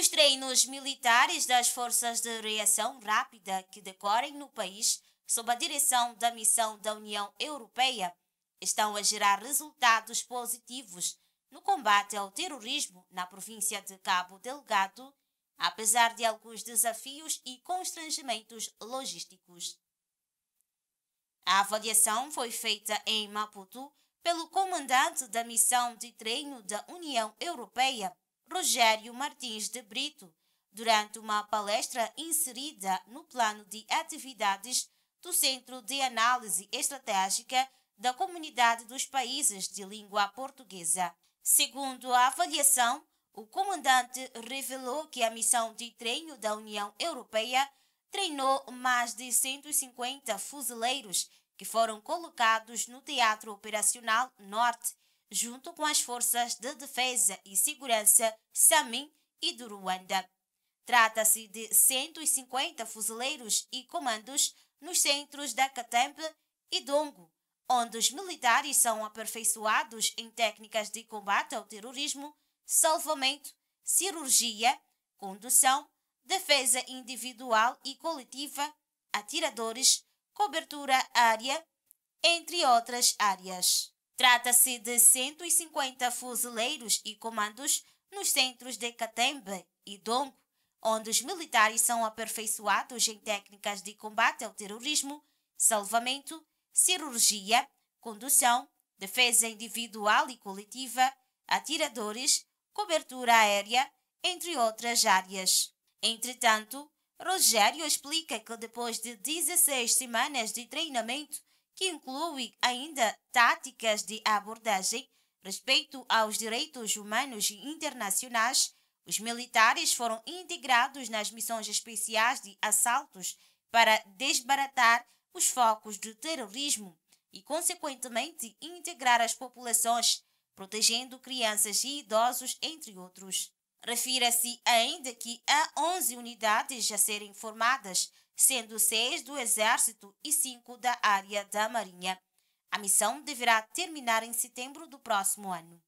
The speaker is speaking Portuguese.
Os treinos militares das Forças de Reação Rápida que decorrem no país, sob a direção da missão da União Europeia, estão a gerar resultados positivos no combate ao terrorismo na província de Cabo Delgado, apesar de alguns desafios e constrangimentos logísticos. A avaliação foi feita em Maputo pelo comandante da missão de treino da União Europeia Rogério Martins de Brito, durante uma palestra inserida no plano de atividades do Centro de Análise Estratégica da Comunidade dos Países de Língua Portuguesa. Segundo a avaliação, o comandante revelou que a missão de treino da União Europeia treinou mais de 150 fuzileiros que foram colocados no Teatro Operacional Norte junto com as forças de defesa e segurança SAMIN e do Ruanda. Trata-se de 150 fuzileiros e comandos nos centros da Katembe e Dongo, onde os militares são aperfeiçoados em técnicas de combate ao terrorismo, salvamento, cirurgia, condução, defesa individual e coletiva, atiradores, cobertura área, entre outras áreas. Trata-se de 150 fuzileiros e comandos nos centros de Catembe e Dongo, onde os militares são aperfeiçoados em técnicas de combate ao terrorismo, salvamento, cirurgia, condução, defesa individual e coletiva, atiradores, cobertura aérea, entre outras áreas. Entretanto, Rogério explica que depois de 16 semanas de treinamento, que inclui ainda táticas de abordagem, respeito aos direitos humanos internacionais. Os militares foram integrados nas missões especiais de assaltos para desbaratar os focos do terrorismo e, consequentemente, integrar as populações, protegendo crianças e idosos, entre outros. Refira-se ainda que há 11 unidades a serem formadas, sendo seis do Exército e cinco da área da Marinha. A missão deverá terminar em setembro do próximo ano.